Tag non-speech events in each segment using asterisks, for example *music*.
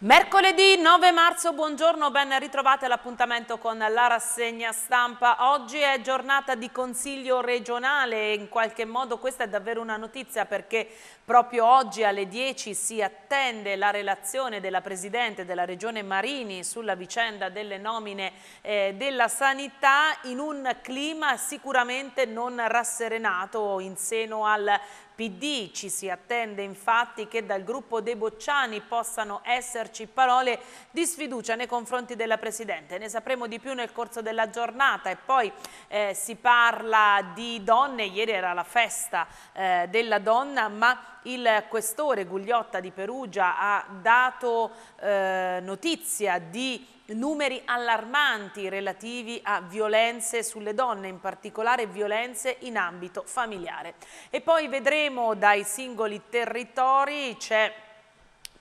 Mercoledì 9 marzo, buongiorno, ben ritrovate all'appuntamento con la rassegna stampa. Oggi è giornata di consiglio regionale e in qualche modo questa è davvero una notizia perché proprio oggi alle 10 si attende la relazione della Presidente della Regione Marini sulla vicenda delle nomine eh, della sanità in un clima sicuramente non rasserenato in seno al PD. Ci si attende infatti che dal gruppo dei Bocciani possano esserci parole di sfiducia nei confronti della Presidente. Ne sapremo di più nel corso della giornata e poi eh, si parla di donne. Ieri era la festa eh, della donna ma il questore Gugliotta di Perugia ha dato eh, notizia di numeri allarmanti relativi a violenze sulle donne, in particolare violenze in ambito familiare. E poi vedremo dai singoli territori, c'è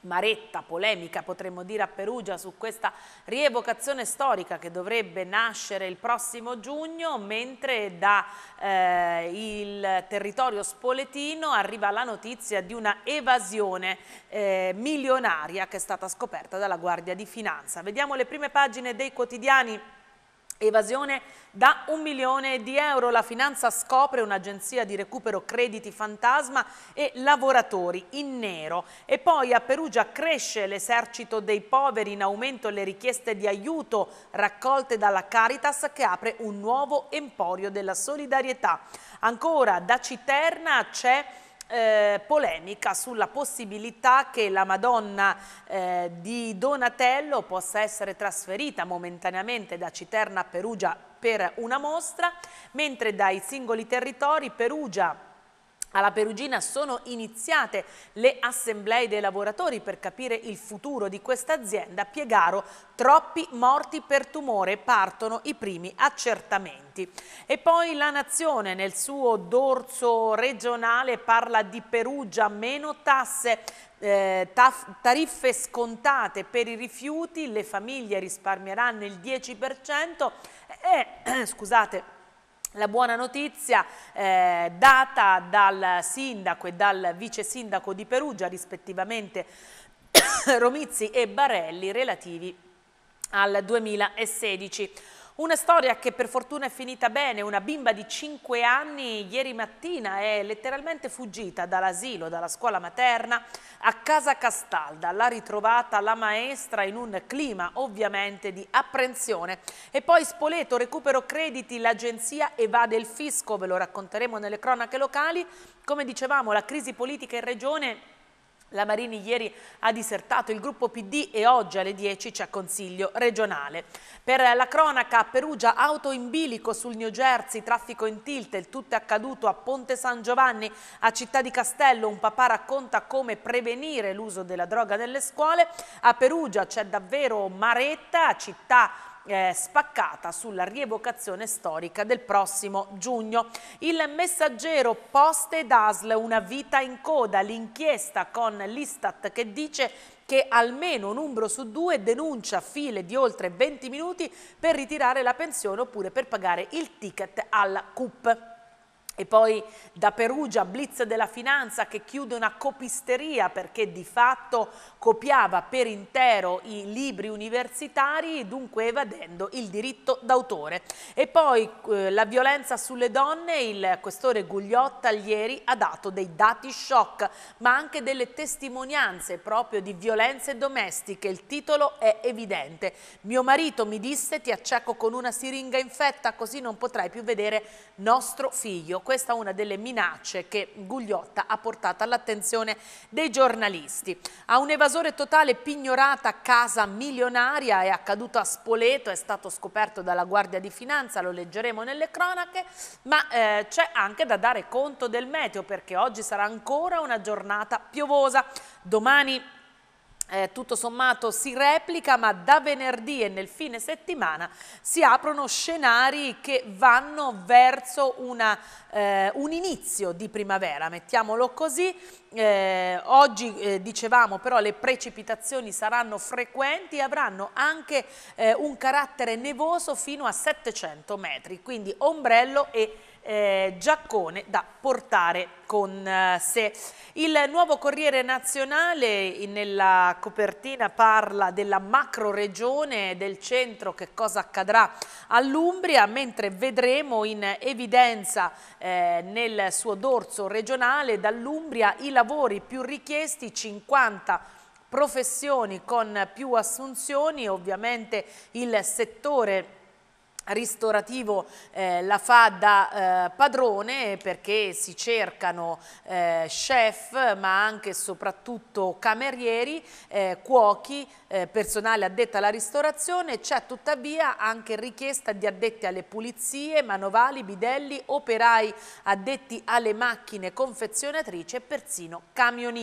maretta polemica, potremmo dire a Perugia, su questa rievocazione storica che dovrebbe nascere il prossimo giugno, mentre da eh, il territorio spoletino arriva la notizia di una evasione eh, milionaria che è stata scoperta dalla Guardia di Finanza. Vediamo le prime pagine dei quotidiani Evasione da un milione di euro, la finanza scopre un'agenzia di recupero crediti fantasma e lavoratori in nero. E poi a Perugia cresce l'esercito dei poveri, in aumento le richieste di aiuto raccolte dalla Caritas che apre un nuovo emporio della solidarietà. Ancora da Citerna c'è eh, polemica sulla possibilità che la Madonna eh, di Donatello possa essere trasferita momentaneamente da Citerna a Perugia per una mostra, mentre dai singoli territori Perugia alla Perugina sono iniziate le assemblee dei lavoratori per capire il futuro di questa azienda. Piegaro, troppi morti per tumore, partono i primi accertamenti. E poi la Nazione nel suo dorso regionale parla di Perugia, meno tasse, eh, tariffe scontate per i rifiuti, le famiglie risparmieranno il 10% e, *clears throat* scusate, la buona notizia eh, data dal sindaco e dal vice sindaco di Perugia, rispettivamente *coughs* Romizzi e Barelli, relativi al 2016. Una storia che per fortuna è finita bene, una bimba di 5 anni ieri mattina è letteralmente fuggita dall'asilo, dalla scuola materna a Casa Castalda, l'ha ritrovata la maestra in un clima ovviamente di apprensione e poi Spoleto recupero crediti, l'agenzia evade il fisco, ve lo racconteremo nelle cronache locali, come dicevamo la crisi politica in regione la Marini ieri ha disertato il gruppo PD e oggi alle 10 c'è consiglio regionale. Per la cronaca a Perugia, auto in bilico sul New Jersey, traffico in tilt, il tutto è accaduto a Ponte San Giovanni, a Città di Castello, un papà racconta come prevenire l'uso della droga nelle scuole, a Perugia c'è davvero maretta, città eh, spaccata sulla rievocazione storica del prossimo giugno. Il messaggero Poste d'Asl, una vita in coda, l'inchiesta con l'Istat che dice che almeno un umbro su due denuncia file di oltre 20 minuti per ritirare la pensione oppure per pagare il ticket alla CUP. E poi da Perugia, blitz della finanza che chiude una copisteria perché di fatto copiava per intero i libri universitari, dunque evadendo il diritto d'autore. E poi eh, la violenza sulle donne, il questore Gugliotta ieri ha dato dei dati shock, ma anche delle testimonianze proprio di violenze domestiche. Il titolo è evidente. Mio marito mi disse ti acceco con una siringa infetta così non potrai più vedere nostro figlio questa è una delle minacce che Gugliotta ha portato all'attenzione dei giornalisti. A un evasore totale pignorata casa milionaria è accaduto a Spoleto, è stato scoperto dalla Guardia di Finanza, lo leggeremo nelle cronache, ma eh, c'è anche da dare conto del meteo perché oggi sarà ancora una giornata piovosa. Domani eh, tutto sommato si replica, ma da venerdì e nel fine settimana si aprono scenari che vanno verso una, eh, un inizio di primavera, mettiamolo così. Eh, oggi eh, dicevamo però le precipitazioni saranno frequenti e avranno anche eh, un carattere nevoso fino a 700 metri, quindi ombrello e eh, Giaccone da portare con eh, sé. Il nuovo Corriere Nazionale nella copertina parla della macro regione del centro, che cosa accadrà all'Umbria, mentre vedremo in evidenza eh, nel suo dorso regionale dall'Umbria i lavori più richiesti, 50 professioni con più assunzioni, ovviamente il settore ristorativo eh, la fa da eh, padrone perché si cercano eh, chef ma anche e soprattutto camerieri, eh, cuochi, eh, personale addetto alla ristorazione, c'è tuttavia anche richiesta di addetti alle pulizie, manovali, bidelli, operai addetti alle macchine confezionatrici e persino camionisti.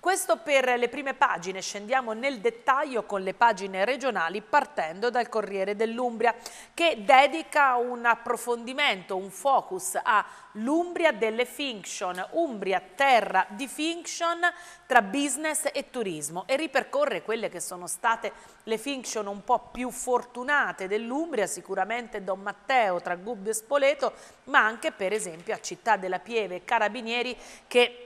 Questo per le prime pagine, scendiamo nel dettaglio con le pagine regionali partendo dal Corriere dell'Umbria che dedica un approfondimento, un focus all'Umbria delle Finction, Umbria terra di Finction tra business e turismo e ripercorre quelle che sono state le Finction un po' più fortunate dell'Umbria, sicuramente Don Matteo tra Gubbio e Spoleto, ma anche per esempio a Città della Pieve e Carabinieri che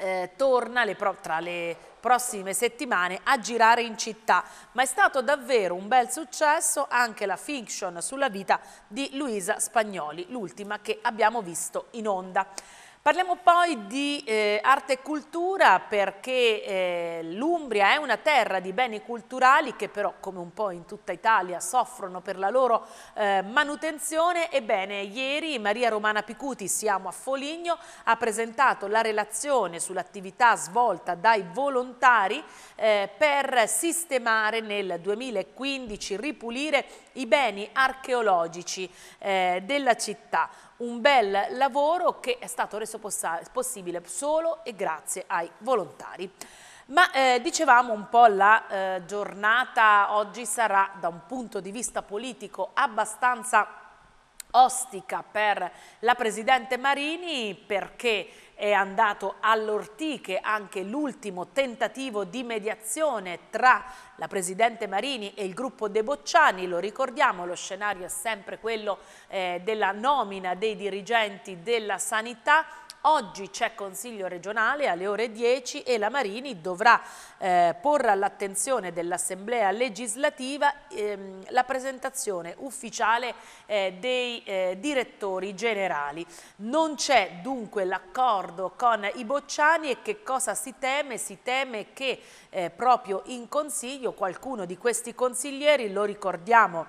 eh, torna le tra le prossime settimane a girare in città, ma è stato davvero un bel successo anche la fiction sulla vita di Luisa Spagnoli, l'ultima che abbiamo visto in onda. Parliamo poi di eh, arte e cultura perché eh, l'Umbria è una terra di beni culturali che però, come un po' in tutta Italia, soffrono per la loro eh, manutenzione. Ebbene, ieri Maria Romana Picuti, siamo a Foligno, ha presentato la relazione sull'attività svolta dai volontari eh, per sistemare nel 2015, ripulire i beni archeologici eh, della città un bel lavoro che è stato reso possibile solo e grazie ai volontari. Ma eh, dicevamo un po' la eh, giornata oggi sarà da un punto di vista politico abbastanza ostica per la Presidente Marini perché è andato all'ortiche anche l'ultimo tentativo di mediazione tra la Presidente Marini e il gruppo De Bocciani, lo ricordiamo, lo scenario è sempre quello eh, della nomina dei dirigenti della sanità, Oggi c'è Consiglio regionale alle ore 10 e la Marini dovrà eh, porre all'attenzione dell'Assemblea legislativa ehm, la presentazione ufficiale eh, dei eh, direttori generali. Non c'è dunque l'accordo con i Bocciani e che cosa si teme? Si teme che eh, proprio in Consiglio qualcuno di questi consiglieri, lo ricordiamo,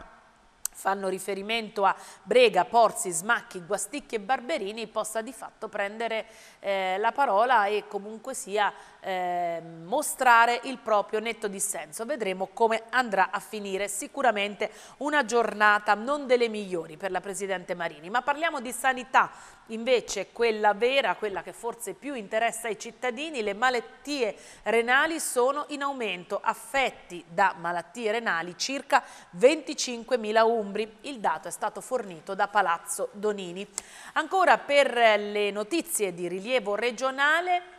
fanno riferimento a Brega, Porzi, Smacchi, Guasticchi e Barberini possa di fatto prendere eh, la parola e comunque sia eh, mostrare il proprio netto dissenso. Vedremo come andrà a finire sicuramente una giornata non delle migliori per la Presidente Marini. Ma parliamo di sanità invece quella vera, quella che forse più interessa ai cittadini, le malattie renali sono in aumento, affetti da malattie renali circa 25.000 umbri. Il dato è stato fornito da Palazzo Donini. Ancora per le notizie di rilievo regionale,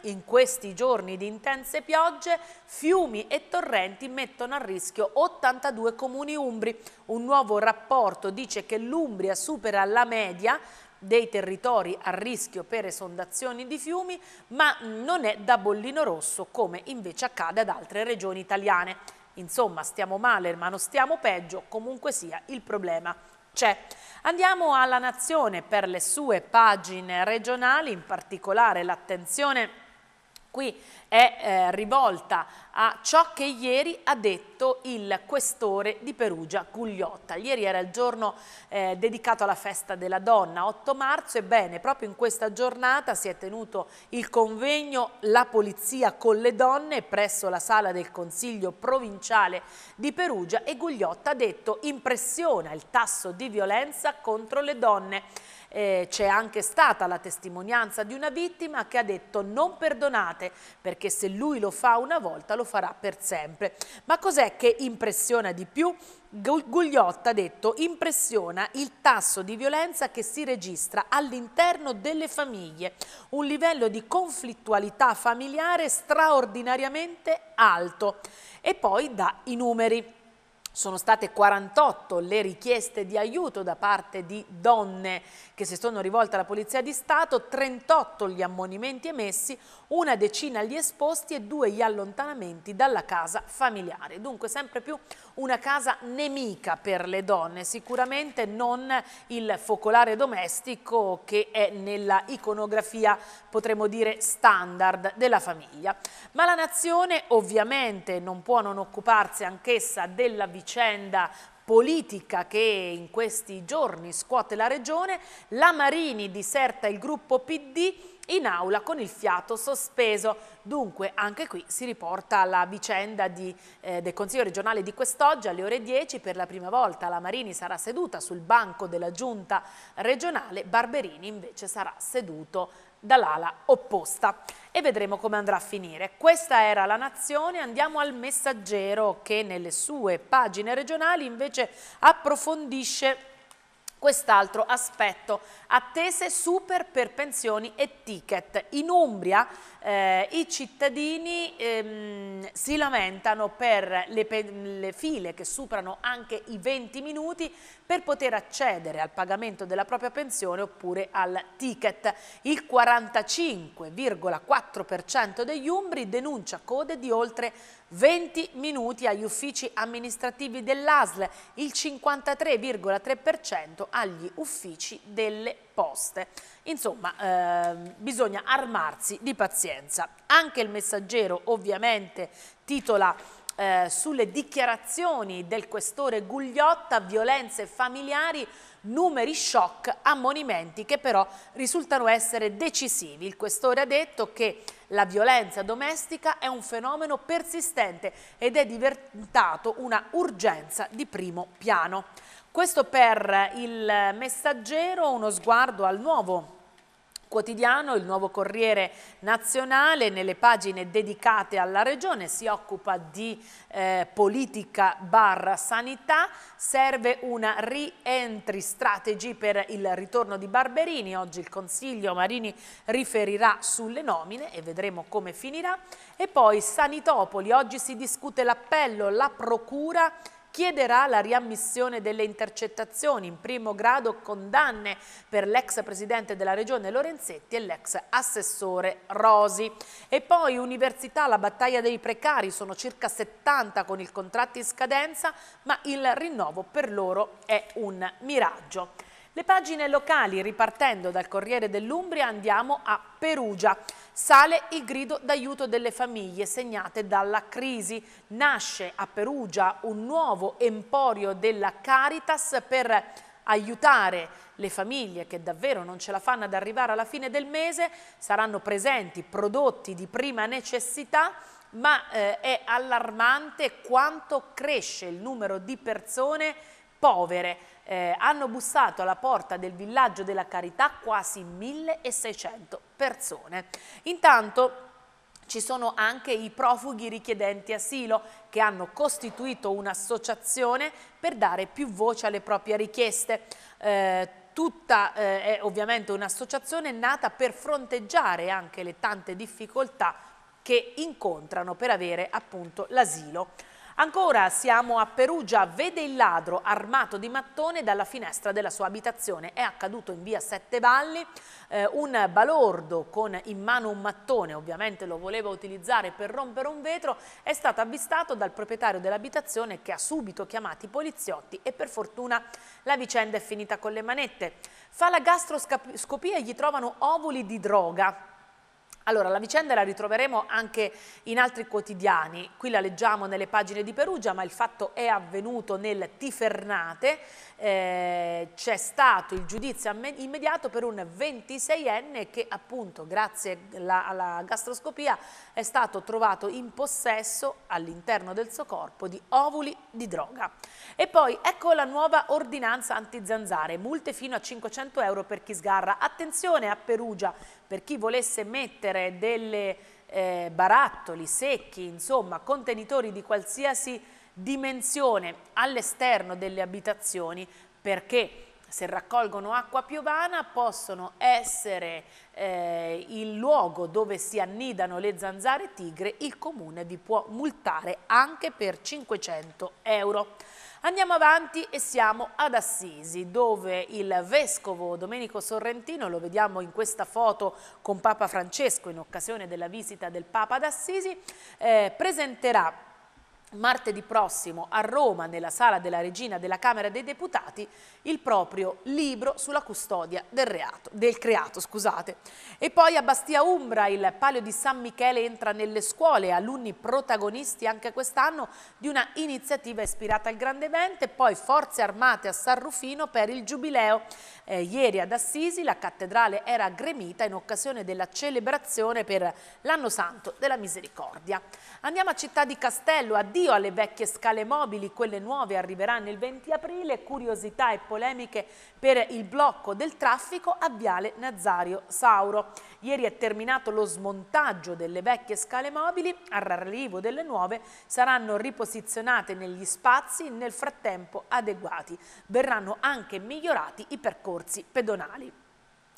in questi giorni di intense piogge, fiumi e torrenti mettono a rischio 82 comuni umbri. Un nuovo rapporto dice che l'Umbria supera la media dei territori a rischio per esondazioni di fiumi, ma non è da bollino rosso come invece accade ad altre regioni italiane. Insomma, stiamo male, ma non stiamo peggio, comunque sia il problema c'è. Andiamo alla Nazione per le sue pagine regionali, in particolare l'attenzione qui è eh, rivolta a ciò che ieri ha detto il questore di Perugia Gugliotta. Ieri era il giorno eh, dedicato alla festa della donna, 8 marzo, ebbene proprio in questa giornata si è tenuto il convegno La Polizia con le donne presso la sala del Consiglio provinciale di Perugia e Gugliotta ha detto impressiona il tasso di violenza contro le donne eh, c'è anche stata la testimonianza di una vittima che ha detto non perdonate perché se lui lo fa una volta lo farà per sempre. Ma cos'è che impressiona di più? Gugliotta ha detto impressiona il tasso di violenza che si registra all'interno delle famiglie, un livello di conflittualità familiare straordinariamente alto e poi dà i numeri. Sono state 48 le richieste di aiuto da parte di donne che si sono rivolte alla Polizia di Stato, 38 gli ammonimenti emessi, una decina gli esposti e due gli allontanamenti dalla casa familiare. Dunque sempre più una casa nemica per le donne, sicuramente non il focolare domestico che è nella iconografia, potremmo dire, standard della famiglia. Ma la nazione ovviamente non può non occuparsi anch'essa della vicinanza vicenda politica che in questi giorni scuote la regione, la Marini diserta il gruppo PD in aula con il fiato sospeso. Dunque anche qui si riporta la vicenda di, eh, del Consiglio regionale di quest'oggi alle ore 10 per la prima volta la Marini sarà seduta sul banco della giunta regionale, Barberini invece sarà seduto dall'ala opposta e vedremo come andrà a finire. Questa era la Nazione, andiamo al Messaggero che nelle sue pagine regionali invece approfondisce quest'altro aspetto, attese super per pensioni e ticket. In Umbria eh, i cittadini ehm, si lamentano per le, le, file che superano anche i 20 minuti per poter accedere al pagamento della propria pensione oppure al ticket. Il 45,4% degli umbri denuncia code di oltre 20 minuti agli uffici amministrativi dell'ASL, il 53,3% agli uffici delle poste. Insomma, eh, bisogna armarsi di pazienza. Anche il messaggero ovviamente titola eh, sulle dichiarazioni del questore Gugliotta, violenze familiari, numeri shock, ammonimenti che però risultano essere decisivi. Il questore ha detto che la violenza domestica è un fenomeno persistente ed è diventato una urgenza di primo piano. Questo per il messaggero, uno sguardo al nuovo quotidiano, il nuovo Corriere Nazionale, nelle pagine dedicate alla regione, si occupa di eh, politica barra sanità, serve una re-entry strategy per il ritorno di Barberini, oggi il Consiglio Marini riferirà sulle nomine e vedremo come finirà, e poi Sanitopoli, oggi si discute l'appello, la procura chiederà la riammissione delle intercettazioni, in primo grado condanne per l'ex presidente della regione Lorenzetti e l'ex assessore Rosi. E poi università, la battaglia dei precari, sono circa 70 con il contratto in scadenza, ma il rinnovo per loro è un miraggio. Le pagine locali, ripartendo dal Corriere dell'Umbria, andiamo a Perugia. Sale il grido d'aiuto delle famiglie segnate dalla crisi. Nasce a Perugia un nuovo emporio della Caritas per aiutare le famiglie che davvero non ce la fanno ad arrivare alla fine del mese. Saranno presenti prodotti di prima necessità ma eh, è allarmante quanto cresce il numero di persone povere eh, hanno bussato alla porta del villaggio della carità quasi 1600 persone. Intanto ci sono anche i profughi richiedenti asilo che hanno costituito un'associazione per dare più voce alle proprie richieste. Eh, tutta eh, è ovviamente un'associazione nata per fronteggiare anche le tante difficoltà che incontrano per avere appunto l'asilo. Ancora siamo a Perugia, vede il ladro armato di mattone dalla finestra della sua abitazione. È accaduto in via Sette Valli eh, un balordo con in mano un mattone, ovviamente lo voleva utilizzare per rompere un vetro, è stato avvistato dal proprietario dell'abitazione che ha subito chiamato i poliziotti e per fortuna la vicenda è finita con le manette. Fa la gastroscopia e gli trovano ovuli di droga allora, la vicenda la ritroveremo anche in altri quotidiani, qui la leggiamo nelle pagine di Perugia, ma il fatto è avvenuto nel Tifernate, eh, c'è stato il giudizio immediato per un 26enne che appunto grazie alla, alla gastroscopia è stato trovato in possesso all'interno del suo corpo di ovuli di droga. E poi ecco la nuova ordinanza antizanzare, multe fino a 500 euro per chi sgarra. Attenzione a Perugia, per chi volesse mettere delle eh, barattoli secchi, insomma contenitori di qualsiasi dimensione all'esterno delle abitazioni perché se raccolgono acqua piovana possono essere eh, il luogo dove si annidano le zanzare tigre, il comune vi può multare anche per 500 euro. Andiamo avanti e siamo ad Assisi, dove il vescovo Domenico Sorrentino, lo vediamo in questa foto con Papa Francesco in occasione della visita del Papa ad Assisi, eh, presenterà martedì prossimo a Roma, nella sala della Regina della Camera dei Deputati, il proprio libro sulla custodia del, reato, del creato. Scusate. E poi a Bastia Umbra il Palio di San Michele entra nelle scuole, alunni protagonisti anche quest'anno di una iniziativa ispirata al grande evento e poi Forze Armate a San Rufino per il Giubileo. Eh, ieri ad Assisi la cattedrale era gremita in occasione della celebrazione per l'anno santo della misericordia. Andiamo a Città di Castello, a D l'addio alle vecchie scale mobili, quelle nuove arriveranno il 20 aprile, curiosità e polemiche per il blocco del traffico a Viale Nazario Sauro. Ieri è terminato lo smontaggio delle vecchie scale mobili, al all'arrivo delle nuove saranno riposizionate negli spazi nel frattempo adeguati. Verranno anche migliorati i percorsi pedonali.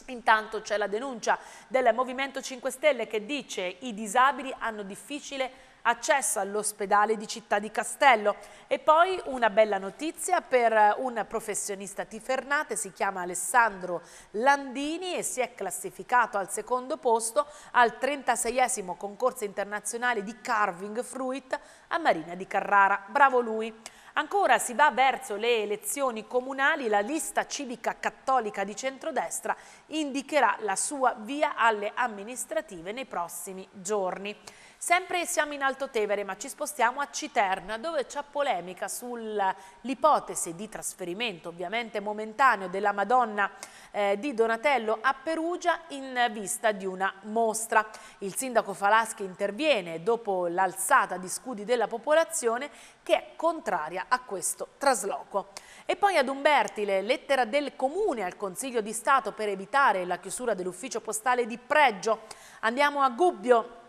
Intanto c'è la denuncia del Movimento 5 Stelle che dice che i disabili hanno difficile accesso all'ospedale di Città di Castello. E poi una bella notizia per eh, un professionista tifernate, si chiama Alessandro Landini e si è classificato al secondo posto al 36esimo concorso internazionale di carving fruit a Marina di Carrara. Bravo lui! Ancora si va verso le elezioni comunali, la lista civica cattolica di centrodestra indicherà la sua via alle amministrative nei prossimi giorni. Sempre siamo in Alto Tevere ma ci spostiamo a Citerna dove c'è polemica sull'ipotesi di trasferimento ovviamente momentaneo della Madonna eh, di Donatello a Perugia in vista di una mostra. Il sindaco Falaschi interviene dopo l'alzata di scudi della popolazione che è contraria a questo trasloco. E poi ad Umbertile, lettera del Comune al Consiglio di Stato per evitare la chiusura dell'ufficio postale di Pregio. Andiamo a Gubbio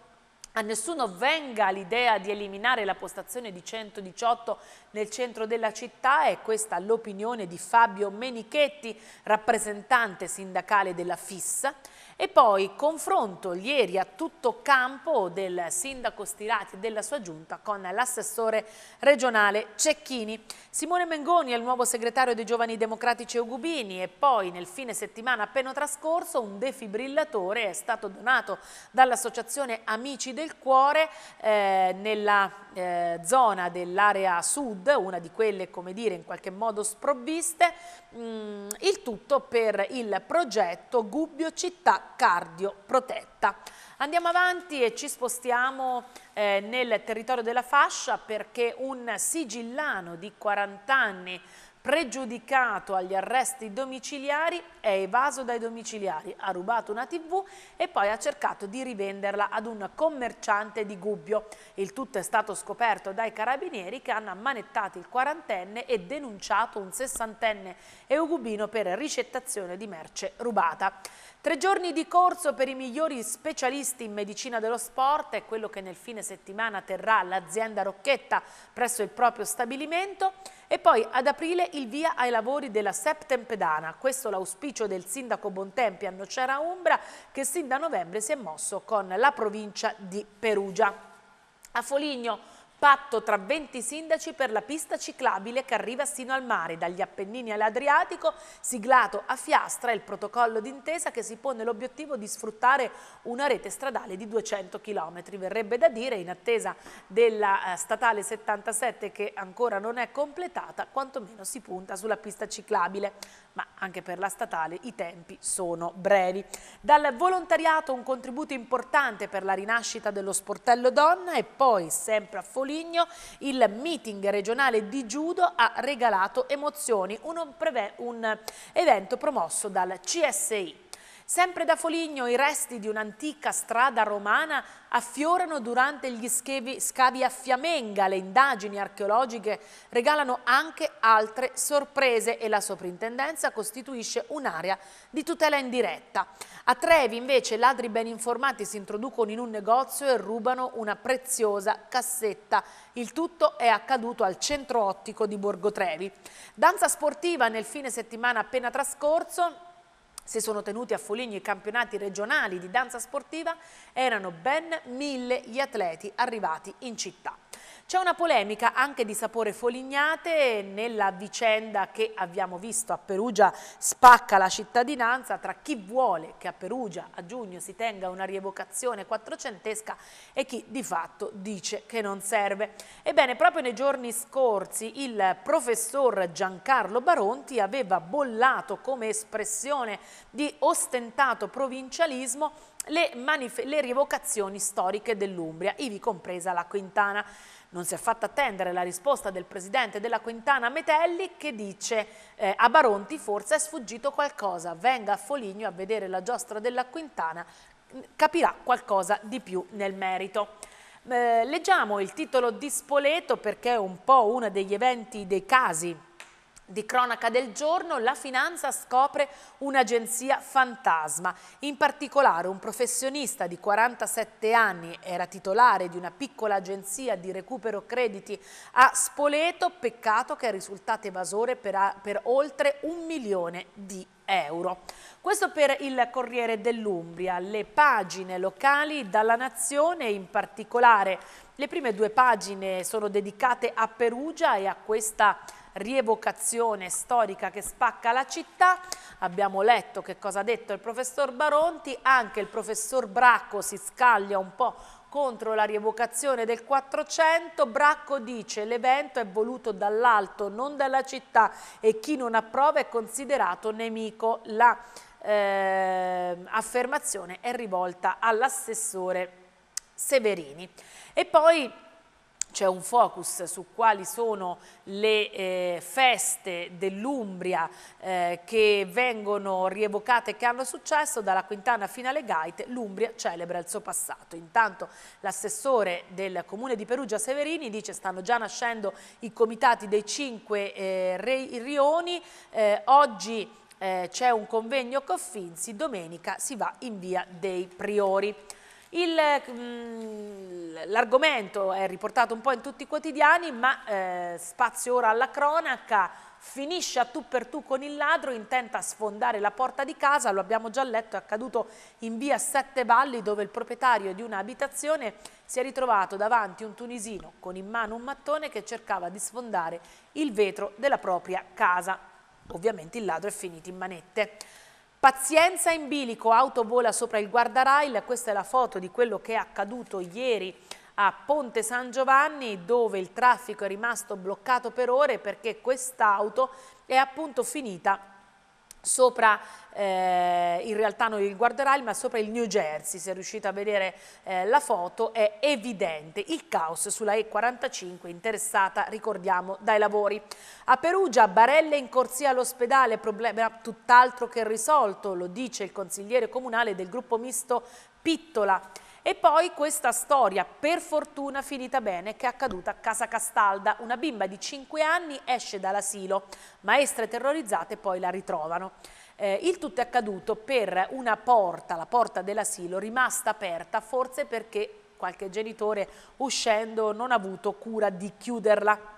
a nessuno venga l'idea di eliminare la postazione di 118 nel centro della città è questa l'opinione di Fabio Menichetti, rappresentante sindacale della FISSA, e poi confronto ieri a tutto campo del sindaco Stirati e della sua giunta con l'assessore regionale Cecchini. Simone Mengoni è il nuovo segretario dei Giovani Democratici Ugubini e poi nel fine settimana appena trascorso un defibrillatore è stato donato dall'associazione Amici del Cuore eh, nella eh, zona dell'area sud, una di quelle come dire in qualche modo sprovviste Mm, il tutto per il progetto Gubbio Città Cardio Protetta. Andiamo avanti e ci spostiamo eh, nel territorio della fascia perché un sigillano di 40 anni pregiudicato agli arresti domiciliari, è evaso dai domiciliari, ha rubato una tv e poi ha cercato di rivenderla ad un commerciante di Gubbio. Il tutto è stato scoperto dai carabinieri che hanno ammanettato il quarantenne e denunciato un sessantenne eugubino per ricettazione di merce rubata. Tre giorni di corso per i migliori specialisti in medicina dello sport è quello che nel fine settimana terrà l'azienda Rocchetta presso il proprio stabilimento e poi ad aprile il via ai lavori della Septempedana, questo l'auspicio del sindaco Bontempi a Nocera Umbra che sin da novembre si è mosso con la provincia di Perugia. A Foligno patto tra 20 sindaci per la pista ciclabile che arriva sino al mare, dagli Appennini all'Adriatico, siglato a Fiastra il protocollo d'intesa che si pone l'obiettivo di sfruttare una rete stradale di 200 km. Verrebbe da dire, in attesa della eh, statale 77 che ancora non è completata, quantomeno si punta sulla pista ciclabile, ma anche per la statale i tempi sono brevi. Dal volontariato un contributo importante per la rinascita dello sportello donna e poi sempre a Foligno Foligno, il meeting regionale di judo ha regalato emozioni, un, un evento promosso dal CSI. Sempre da Foligno i resti di un'antica strada romana affiorano durante gli schevi, scavi a Fiamenga. Le indagini archeologiche regalano anche altre sorprese e la soprintendenza costituisce un'area di tutela indiretta. A Trevi invece ladri ben informati si introducono in un negozio e rubano una preziosa cassetta. Il tutto è accaduto al centro ottico di Borgo Trevi. Danza sportiva nel fine settimana appena trascorso si sono tenuti a Foligno i campionati regionali di danza sportiva, erano ben mille gli atleti arrivati in città. C'è una polemica anche di sapore folignate nella vicenda che abbiamo visto a Perugia spacca la cittadinanza tra chi vuole che a Perugia a giugno si tenga una rievocazione quattrocentesca e chi di fatto dice che non serve. Ebbene, proprio nei giorni scorsi il professor Giancarlo Baronti aveva bollato come espressione di ostentato provincialismo le, le rievocazioni storiche dell'Umbria, ivi compresa la Quintana. Non si è fatta attendere la risposta del presidente della Quintana Metelli che dice eh, a Baronti forse è sfuggito qualcosa, venga a Foligno a vedere la giostra della Quintana, mm, capirà qualcosa di più nel merito. Eh, leggiamo il titolo di Spoleto perché è un po' uno degli eventi, dei casi di cronaca del giorno, la finanza scopre un'agenzia fantasma. In particolare un professionista di 47 anni era titolare di una piccola agenzia di recupero crediti a Spoleto, peccato che è risultato evasore per, a, per oltre un milione di euro. Euro. Questo per il Corriere dell'Umbria, le pagine locali dalla Nazione, in particolare le prime due pagine sono dedicate a Perugia e a questa rievocazione storica che spacca la città. Abbiamo letto che cosa ha detto il professor Baronti, anche il professor Bracco si scaglia un po' contro la rievocazione del 400, Bracco dice l'evento è voluto dall'alto, non dalla città e chi non approva è considerato nemico. La eh, affermazione è rivolta all'assessore Severini. E poi c'è un focus su quali sono le eh, feste dell'Umbria eh, che vengono rievocate e che hanno successo, dalla Quintana fino alle Gaite, l'Umbria celebra il suo passato. Intanto l'assessore del Comune di Perugia Severini dice stanno già nascendo i comitati dei cinque eh, rioni, eh, oggi eh, c'è un convegno Coffinzi, domenica si va in via dei Priori. Mm, l'argomento è riportato un po' in tutti i quotidiani, ma eh, spazio ora alla cronaca, finisce a tu per tu con il ladro, intenta sfondare la porta di casa, lo abbiamo già letto, è accaduto in via Sette Valli dove il proprietario di un'abitazione si è ritrovato davanti un tunisino con in mano un mattone che cercava di sfondare il vetro della propria casa. Ovviamente il ladro è finito in manette. Pazienza in bilico, auto vola sopra il guardarail, questa è la foto di quello che è accaduto ieri a Ponte San Giovanni dove il traffico è rimasto bloccato per ore perché quest'auto è appunto finita sopra eh, in realtà non il guarderai ma sopra il New Jersey se riuscite a vedere eh, la foto è evidente il caos sulla E45 interessata ricordiamo dai lavori a Perugia Barelle in corsia all'ospedale problema tutt'altro che risolto lo dice il consigliere comunale del gruppo misto Pittola e poi questa storia, per fortuna finita bene, che è accaduta a Casa Castalda. Una bimba di 5 anni esce dall'asilo, maestre terrorizzate poi la ritrovano. Eh, il tutto è accaduto per una porta, la porta dell'asilo, rimasta aperta forse perché qualche genitore uscendo non ha avuto cura di chiuderla.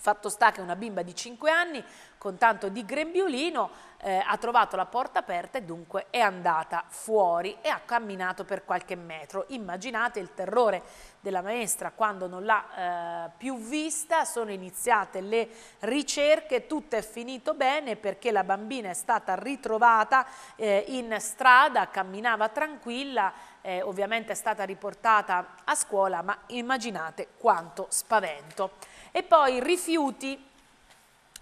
Fatto sta che una bimba di 5 anni, con tanto di grembiulino, eh, ha trovato la porta aperta e dunque è andata fuori e ha camminato per qualche metro. Immaginate il terrore della maestra quando non l'ha eh, più vista, sono iniziate le ricerche, tutto è finito bene perché la bambina è stata ritrovata eh, in strada, camminava tranquilla, eh, ovviamente è stata riportata a scuola, ma immaginate quanto spavento. E poi rifiuti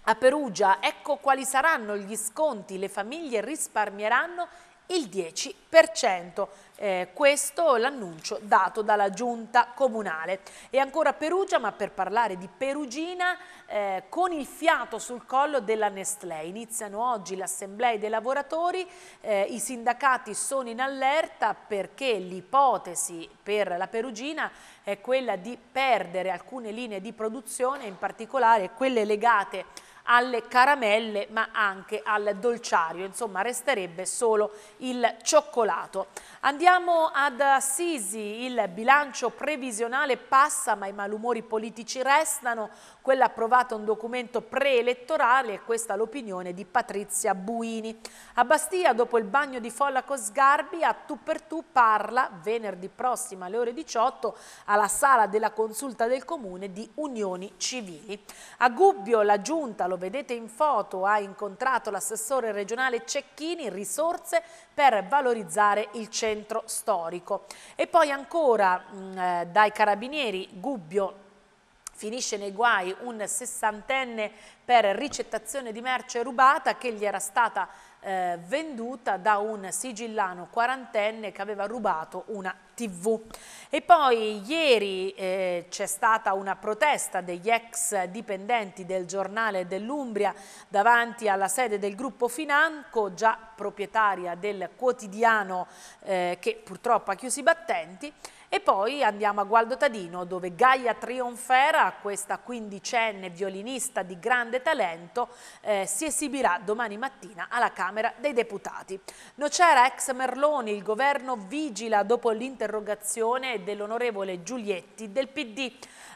a Perugia, ecco quali saranno gli sconti, le famiglie risparmieranno il 10%. Eh, questo l'annuncio dato dalla giunta comunale. E ancora Perugia, ma per parlare di Perugina, eh, con il fiato sul collo della Nestlé. Iniziano oggi l'assemblea dei lavoratori, eh, i sindacati sono in allerta perché l'ipotesi per la Perugina è quella di perdere alcune linee di produzione, in particolare quelle legate a alle caramelle ma anche al dolciario, insomma resterebbe solo il cioccolato. Andiamo ad Assisi, il bilancio previsionale passa ma i malumori politici restano, quella approvata un documento preelettorale e questa l'opinione di Patrizia Buini. A Bastia dopo il bagno di folla con Sgarbi a tu per tu parla venerdì prossimo alle ore 18 alla sala della consulta del comune di Unioni Civili. A Gubbio la giunta lo lo vedete in foto, ha incontrato l'assessore regionale Cecchini, risorse per valorizzare il centro storico. E poi ancora mh, mm, eh, dai carabinieri Gubbio Finisce nei guai un sessantenne per ricettazione di merce rubata che gli era stata eh, venduta da un sigillano quarantenne che aveva rubato una tv. E poi ieri eh, c'è stata una protesta degli ex dipendenti del giornale dell'Umbria davanti alla sede del gruppo Financo, già proprietaria del quotidiano eh, che purtroppo ha chiuso i battenti, e poi andiamo a Gualdo Tadino dove Gaia Trionfera, questa quindicenne violinista di grande talento, eh, si esibirà domani mattina alla Camera dei Deputati. Nocera ex Merloni, il governo vigila dopo l'interrogazione dell'onorevole Giulietti del PD.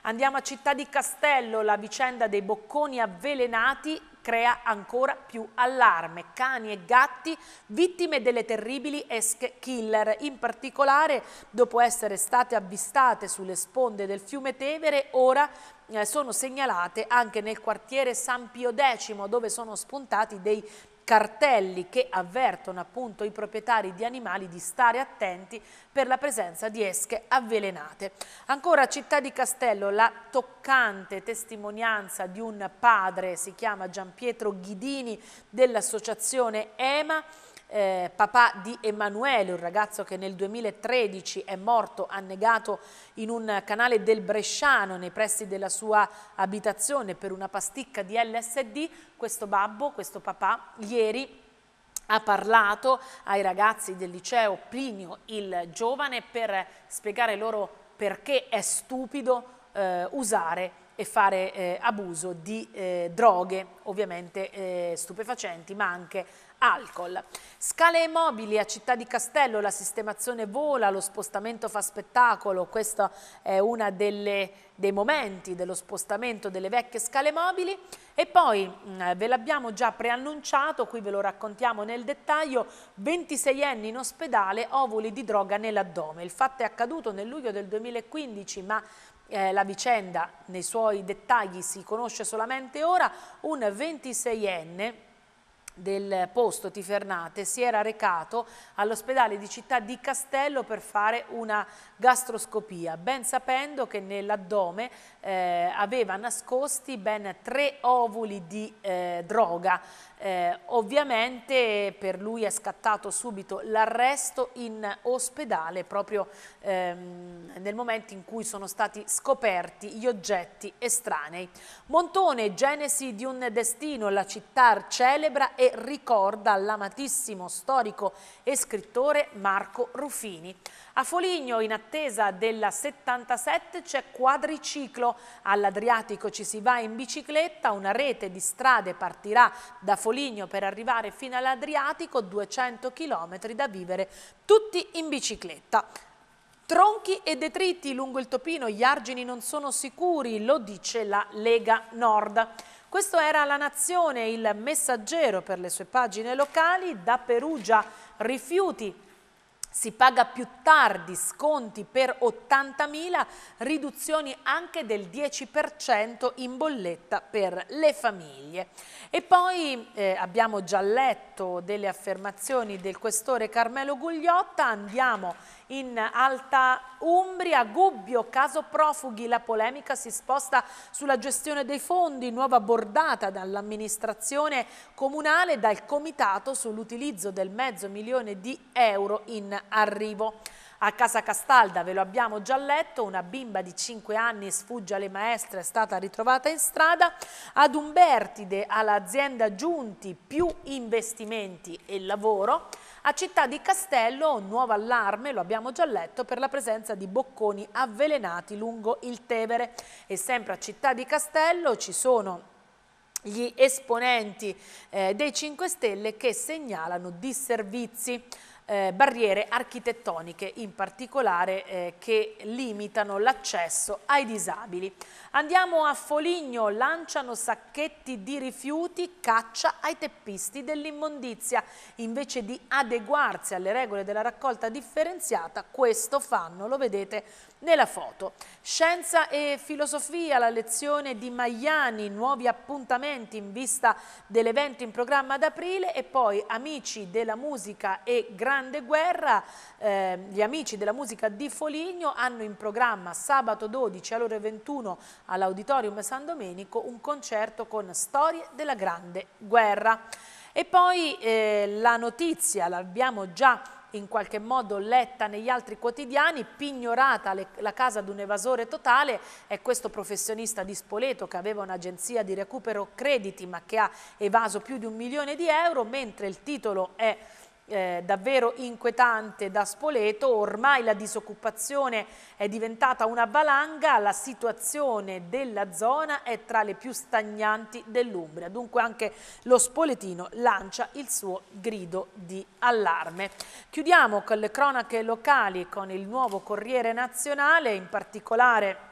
Andiamo a Città di Castello, la vicenda dei bocconi avvelenati crea ancora più allarme. Cani e gatti vittime delle terribili esche killer, in particolare dopo essere state avvistate sulle sponde del fiume Tevere, ora eh, sono segnalate anche nel quartiere San Pio X dove sono spuntati dei cartelli che avvertono appunto i proprietari di animali di stare attenti per la presenza di esche avvelenate. Ancora a Città di Castello la toccante testimonianza di un padre, si chiama Gian Pietro Ghidini dell'associazione EMA, eh, papà di Emanuele, un ragazzo che nel 2013 è morto annegato in un canale del Bresciano nei pressi della sua abitazione per una pasticca di LSD, questo babbo, questo papà, ieri ha parlato ai ragazzi del liceo Plinio il Giovane per spiegare loro perché è stupido eh, usare e fare eh, abuso di eh, droghe, ovviamente eh, stupefacenti, ma anche alcol. Scale mobili a Città di Castello, la sistemazione vola, lo spostamento fa spettacolo, questo è uno dei momenti dello spostamento delle vecchie scale mobili e poi mm, ve l'abbiamo già preannunciato, qui ve lo raccontiamo nel dettaglio, 26 anni in ospedale, ovuli di droga nell'addome. Il fatto è accaduto nel luglio del 2015 ma eh, la vicenda nei suoi dettagli si conosce solamente ora, un 26enne del posto Tifernate si era recato all'ospedale di città di Castello per fare una gastroscopia, ben sapendo che nell'addome eh, aveva nascosti ben tre ovuli di eh, droga. Eh, ovviamente per lui è scattato subito l'arresto in ospedale proprio ehm, nel momento in cui sono stati scoperti gli oggetti estranei. Montone, genesi di un destino, la città celebra e ricorda l'amatissimo storico e scrittore Marco Ruffini. A Foligno, in attesa della 77, c'è quadriciclo. All'Adriatico ci si va in bicicletta, una rete di strade partirà da Foligno per arrivare fino all'Adriatico, 200 km da vivere tutti in bicicletta. Tronchi e detriti lungo il Topino, gli argini non sono sicuri, lo dice la Lega Nord. Questo era La Nazione, il messaggero per le sue pagine locali da Perugia. Rifiuti si paga più tardi sconti per 80.000, riduzioni anche del 10% in bolletta per le famiglie. E poi eh, abbiamo già letto delle affermazioni del questore Carmelo Gugliotta, andiamo in Alta Umbria, Gubbio, caso profughi, la polemica si sposta sulla gestione dei fondi, nuova bordata dall'amministrazione comunale, dal comitato sull'utilizzo del mezzo milione di euro in arrivo. A Casa Castalda, ve lo abbiamo già letto, una bimba di 5 anni sfugge alle maestre, è stata ritrovata in strada. Ad Umbertide, all'azienda Giunti, più investimenti e lavoro. A Città di Castello, nuovo allarme, lo abbiamo già letto, per la presenza di bocconi avvelenati lungo il Tevere. E sempre a Città di Castello ci sono gli esponenti eh, dei 5 Stelle che segnalano disservizi eh, barriere architettoniche in particolare eh, che limitano l'accesso ai disabili. Andiamo a Foligno, lanciano sacchetti di rifiuti, caccia ai teppisti dell'immondizia. Invece di adeguarsi alle regole della raccolta differenziata, questo fanno, lo vedete, nella foto. Scienza e filosofia, la lezione di Magliani, nuovi appuntamenti in vista dell'evento in programma ad aprile e poi Amici della musica e Grande Guerra, eh, gli amici della musica di Foligno hanno in programma sabato 12 alle ore 21 all'Auditorium San Domenico un concerto con Storie della Grande Guerra. E poi eh, la notizia, l'abbiamo già in qualche modo letta negli altri quotidiani, pignorata le, la casa di un evasore totale, è questo professionista di Spoleto che aveva un'agenzia di recupero crediti ma che ha evaso più di un milione di euro, mentre il titolo è eh, davvero inquietante da Spoleto, ormai la disoccupazione è diventata una valanga, la situazione della zona è tra le più stagnanti dell'Umbria, dunque anche lo Spoletino lancia il suo grido di allarme. Chiudiamo con le cronache locali, con il nuovo Corriere Nazionale, in particolare...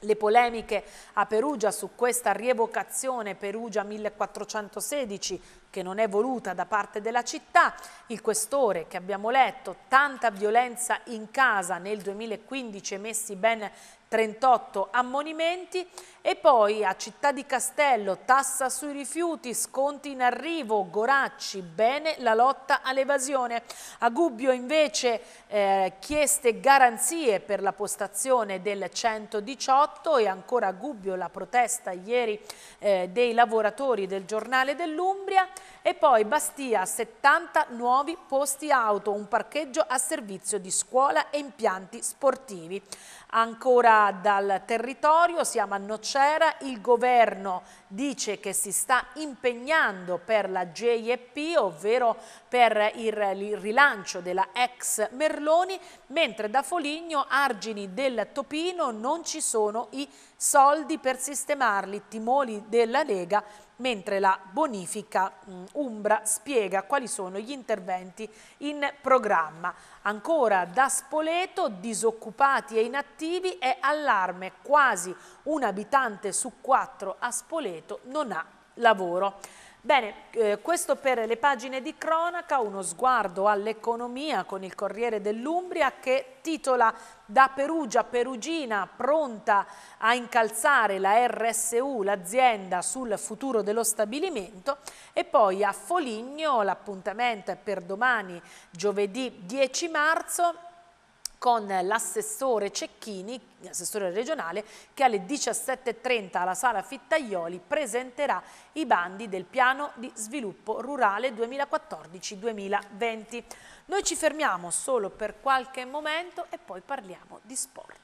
Le polemiche a Perugia su questa rievocazione Perugia 1416 che non è voluta da parte della città, il questore che abbiamo letto, tanta violenza in casa nel 2015 emessi ben 38 ammonimenti e poi a Città di Castello tassa sui rifiuti, sconti in arrivo, Goracci, bene la lotta all'evasione. A Gubbio invece eh, chieste garanzie per la postazione del 118 e ancora a Gubbio la protesta ieri eh, dei lavoratori del giornale dell'Umbria e poi Bastia 70 nuovi posti auto, un parcheggio a servizio di scuola e impianti sportivi. Ancora dal territorio siamo a Nocera, il governo dice che si sta impegnando per la JEP, ovvero per il rilancio della ex Merloni, mentre da Foligno, argini del Topino, non ci sono i soldi per sistemarli, timori della Lega mentre la bonifica mm, Umbra spiega quali sono gli interventi in programma. Ancora da Spoleto, disoccupati e inattivi, è allarme quasi un abitante su quattro a Spoleto non ha lavoro. Bene, eh, questo per le pagine di cronaca, uno sguardo all'economia con il Corriere dell'Umbria che titola da Perugia, Perugina pronta a incalzare la RSU, l'azienda sul futuro dello stabilimento e poi a Foligno l'appuntamento è per domani giovedì 10 marzo con l'assessore Cecchini, assessore regionale, che alle 17.30 alla sala Fittaioli presenterà i bandi del piano di sviluppo rurale 2014-2020. Noi ci fermiamo solo per qualche momento e poi parliamo di sport.